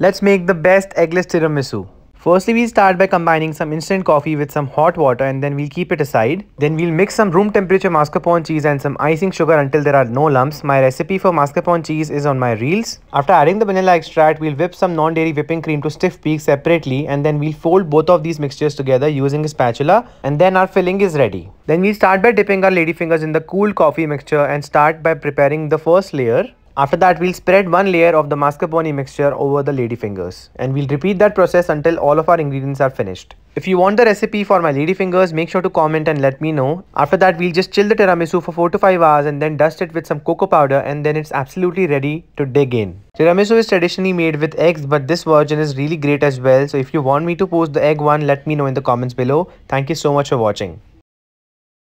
Let's make the best eggless tiramisu. Firstly, we start by combining some instant coffee with some hot water and then we'll keep it aside. Then we'll mix some room temperature mascarpone cheese and some icing sugar until there are no lumps. My recipe for mascarpone cheese is on my reels. After adding the vanilla extract, we'll whip some non-dairy whipping cream to stiff peaks separately and then we'll fold both of these mixtures together using a spatula and then our filling is ready. Then we'll start by dipping our lady fingers in the cool coffee mixture and start by preparing the first layer. After that, we'll spread one layer of the mascarpone mixture over the ladyfingers and we'll repeat that process until all of our ingredients are finished. If you want the recipe for my ladyfingers, make sure to comment and let me know. After that, we'll just chill the tiramisu for 4 to 5 hours and then dust it with some cocoa powder and then it's absolutely ready to dig in. Tiramisu is traditionally made with eggs but this version is really great as well. So if you want me to post the egg one, let me know in the comments below. Thank you so much for watching.